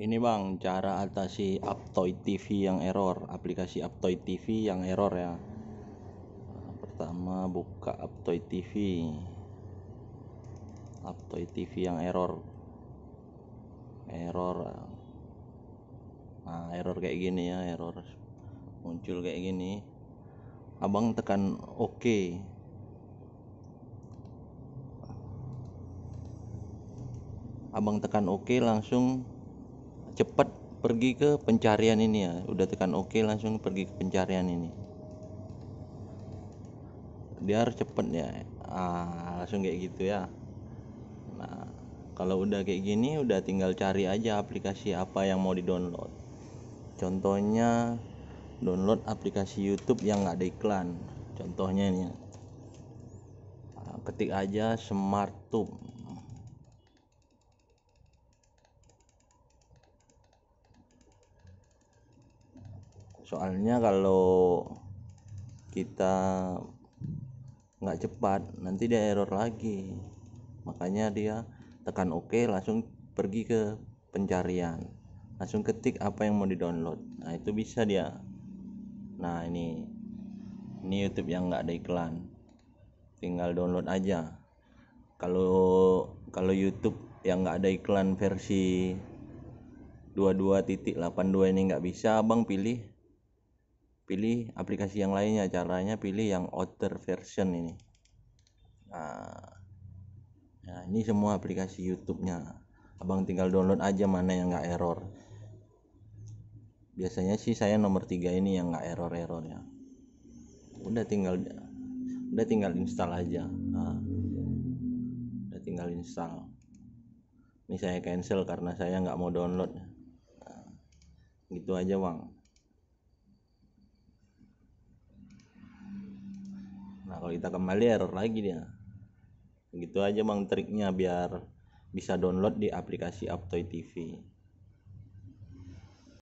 ini bang cara atasi Aptoy TV yang error aplikasi Aptoy TV yang error ya nah, pertama buka Aptoy TV Aptoy TV yang error error nah error kayak gini ya error muncul kayak gini abang tekan OK. abang tekan OK, langsung cepat pergi ke pencarian ini ya udah tekan oke OK, langsung pergi ke pencarian ini dia harus cepet ya ah, langsung kayak gitu ya nah kalau udah kayak gini udah tinggal cari aja aplikasi apa yang mau di download contohnya download aplikasi YouTube yang nggak ada iklan contohnya ini ya. nah, ketik aja SmartTube soalnya kalau kita nggak cepat nanti dia error lagi makanya dia tekan OK langsung pergi ke pencarian langsung ketik apa yang mau di download nah itu bisa dia nah ini ini YouTube yang nggak ada iklan tinggal download aja kalau kalau YouTube yang nggak ada iklan versi 22.82 ini nggak bisa abang pilih pilih aplikasi yang lainnya caranya pilih yang outer version ini nah, nah ini semua aplikasi YouTube-nya abang tinggal download aja mana yang nggak error biasanya sih saya nomor tiga ini yang nggak error error ya. udah tinggal udah tinggal install aja nah, udah tinggal install ini saya cancel karena saya nggak mau download nah, gitu aja bang nah kalau kita kembali error lagi dia gitu aja bang triknya biar bisa download di aplikasi Aptoy TV